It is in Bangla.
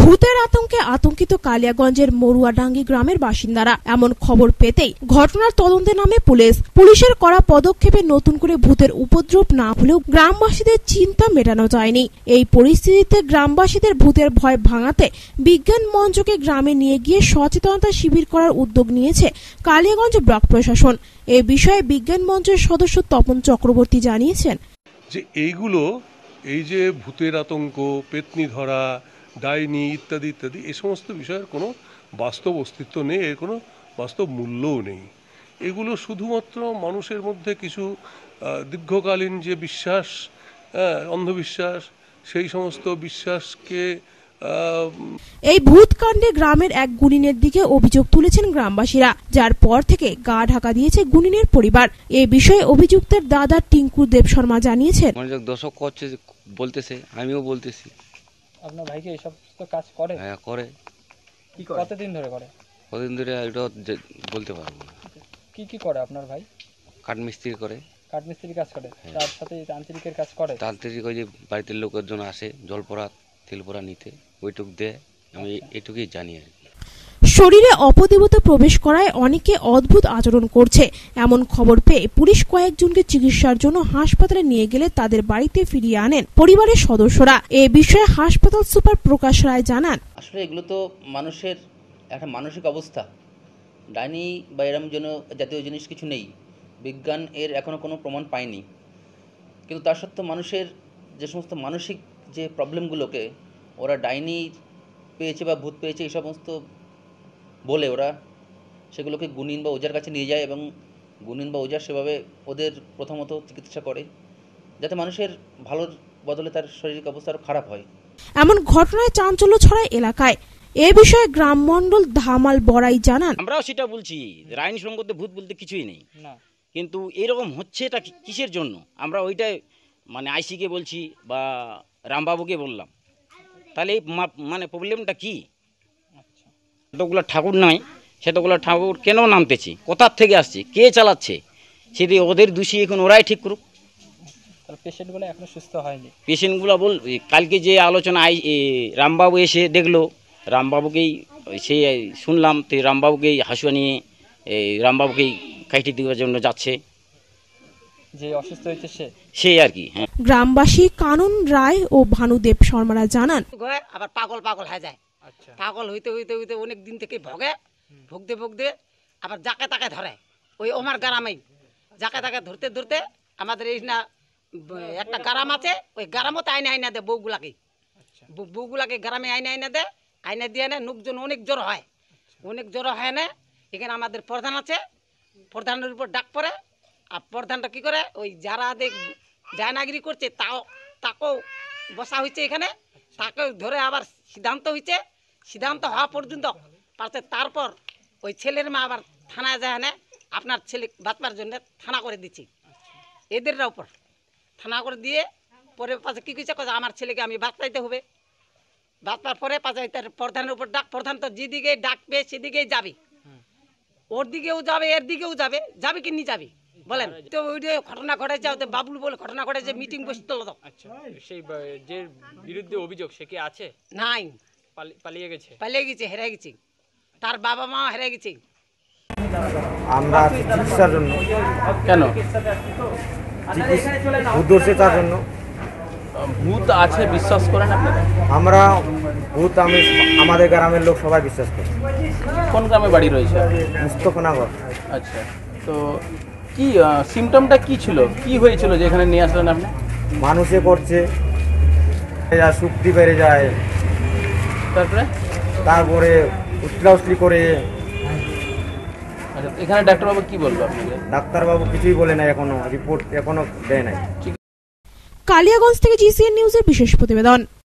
ভূতের আতঙ্কে আতঙ্কিত কালিয়াগঞ্জের মরুয়াডাঙ্গি গ্রামের বাসিন্দারা এমন খবর পেতেই ঘটনার তদন্তে নামে পুলিশ পুলিশের করা পদক্ষেপে নতুন করে ভূতের উপদ্রব না হলেও গ্রামবাসীদের চিন্তা মেটানো যায়নি এই পরিস্থিতিতে গ্রামবাসীদের ভূতের ভয় ভাঙাতে বিজ্ঞান মঞ্চকে গ্রামে নিয়ে গিয়ে সচেতনতা শিবির করার উদ্যোগ নিয়েছে কালিয়াগঞ্জ ব্লক প্রশাসন এ বিষয়ে বিজ্ঞান মঞ্চের সদস্য তপন চক্রবর্তী জানিয়েছেন যে এইগুলো এই যে ভূতের আতঙ্ক পেতনি ধরা ডাইনি ইত্যাদি ইত্যাদি এ সমস্ত বিষয়ের কোনো বাস্তব অস্তিত্ব নেই এর কোনো বাস্তব মূল্যও নেই এগুলো শুধুমাত্র মানুষের মধ্যে কিছু দীর্ঘকালীন যে বিশ্বাস অন্ধবিশ্বাস সেই সমস্ত বিশ্বাসকে এই ভূতকাণ্ডে গ্রামের এক গুনিনের দিকে অভিযোগ তুলেছেন গ্রামবাসীরা যার পর থেকে গা ঢাকা দিয়েছে গুনিনের পরিবার এ বিষয়ে অভিযুক্তের দাদা টিঙ্কু দেব শর্মা জানিয়েছেন দর্শক করছে বলতেছে আমিও বলতেছি আপনার ভাই কি এইসব তো কাজ করে হ্যাঁ করে কি করে কতদিন ধরে করে কতদিন ধরে এটা বলতে পারবো না কি কি করে আপনার ভাই কাঠ মিস্ত্রি করে কাঠমিস্ত্রির কাজ করে হ্যাঁ। তার সাথে এই তান্ত্রিকের কাজ করে তান্ত্রিক ওই যে বাড়িতে লোকের জন্য আসে জলপড়া পড়া নিতে ওইটুক দেয় আমি আচ্ছা। এটুকুই জানি আর কি শরীরে অপদেবতা প্রবেশ করায় অনেকে অদ্ভুত আচরণ করছে এমন খবর পেয়ে পুলিশ কয়েকজনকে চিকিৎসার জন্য হাসপাতালে নিয়ে গেলে তাদের বাড়িতে ফিরিয়ে আনেন পরিবারের সদস্যরা এ বিষয়ে হাসপাতাল সুপার প্রকাশ রায় জানান আসলে এগুলো তো মানুষের একটা মানসিক অবস্থা ডাইনি বা এরম জন্য জাতীয় জিনিস কিছু নেই বিজ্ঞান এর এখনও কোনো প্রমাণ পায়নি কিন্তু তার সত্ত্বেও মানুষের যে সমস্ত মানসিক যে প্রবলেমগুলোকে ওরা ডাইনি পেয়েছে বা ভূত পেয়েছে এই সমস্ত বলে ওরা সেগুলোকে গুণিন বা ওজার কাছে নিয়ে যায় এবং গুণিন বা ওজার সেভাবে ওদের প্রথমত চিকিৎসা করে যাতে মানুষের ভালোর বদলে তার শারীরিক অবস্থা আরও খারাপ হয় এমন ঘটনায় চাঞ্চল্য ছড়ায় এলাকায় এ বিষয়ে গ্রাম মন্ডল ধামাল বড়াই জানান আমরাও সেটা বলছি রাইন সম্বন্ধে ভূত বলতে কিছুই নেই কিন্তু এরকম হচ্ছে এটা কিসের জন্য আমরা ওইটাই মানে আইসিকে বলছি বা রামবাবুকে বললাম তাহলে এই মানে প্রবলেমটা কী যতগুলো ঠাকুর নাই সেতগুলো ঠাকুর কেন নামতেছি কোথার থেকে আসছে কে চালাচ্ছে সেটি ওদের দোষী এখন ওরাই ঠিক করুক পেশেন্টগুলো এখনো সুস্থ হয়নি পেশেন্টগুলো বল কালকে যে আলোচনা আই রামবাবু এসে দেখলো রামবাবুকেই সেই শুনলাম তো রামবাবুকেই হাসুয়া নিয়ে রামবাবুকেই কাইটি দেওয়ার জন্য যাচ্ছে যে অসুস্থ হয়েছে সে সেই আর কি হ্যাঁ। গ্রামবাসী কানুন রায় ও ভানুদেব শর্মারা জানান আবার পাগল পাগল হয়ে যায় আচ্ছা। পাগল হইতে হইতে হইতে অনেক দিন থেকে ভোগে ভুগতে ভুগতে আবার যাকে তাকে ধরে ওই ওমার গ্রামেই যাকে তাকে ধরতে ধরতে আমাদের এই না একটা গ্রাম আছে ওই গ্রামতে আইনে আইনা দেয় বউগুলাকে আচ্ছা। বউগুলাকে গ্রামে আইনে আইনা দে আইনে দিয়ে না লোকজন অনেক জ্বর হয় আচ্ছা। অনেক জ্বর হয় না এখানে আমাদের প্রধান আছে প্রধানের উপর ডাক পড়ে আর প্রধানটা কি করে ওই যারা দেখ নাগরি করছে তাও তাকেও বসা হয়েছে এখানে তাকে ধরে আবার সিদ্ধান্ত হয়েছে সিদ্ধান্ত হওয়া পর্যন্ত পারছে তারপর ওই ছেলের মা আবার থানায় যায় না আপনার ছেলে বাঁচবার জন্য থানা করে দিচ্ছি এদের উপর থানা করে দিয়ে পরে পাশে কী কিছু কথা আমার ছেলেকে আমি বাঁচাইতে হবে বাঁচবার পরে পাশে তার প্রধানের উপর ডাক প্রধান তো যেদিকে ডাকবে সেদিকেই যাবে ওর দিকেও যাবে এর দিকেও যাবে যাবে কি নি যাবে বলেন তো ওই ঘটনা ঘটেছে ওতে বাবলু বলে ঘটনা ঘটেছে মিটিং হ্যাঁ, হ্যাঁ। বসছিল তো আচ্ছা, সেই যে বিরুদ্ধে অভিযোগ সে কি আছে নাই পালিয়ে গেছে পালিয়ে গেছে হেরে গেছে তার বাবা মা হেরে গেছে আমরা চিকিৎসার জন্য কেন ভূত জন্য ভূত আছে বিশ্বাস করেন আপনারা আমরা ভূত আমি আমাদের গ্রামের লোক সবাই বিশ্বাস করি কোন গ্রামে বাড়ি রয়েছে মুস্তফানগর আচ্ছা তো কি সিমটমটা কি ছিল কি হয়েছিল যে এখানে নিয়ে আসলেন আপনি মানুষে করছে যা শুক্তি বেড়ে যায় তারপরে তারপরে উতলা করে আচ্ছা এখানে ডাক্তারবাবু কি বললো আপনাকে ডাক্তারবাবু কিছুই বলে নাই এখনো রিপোর্ট এখনো দেয় নাই কালিয়াগঞ্জ থেকে জিসিএন নিউজের বিশেষ প্রতিবেদন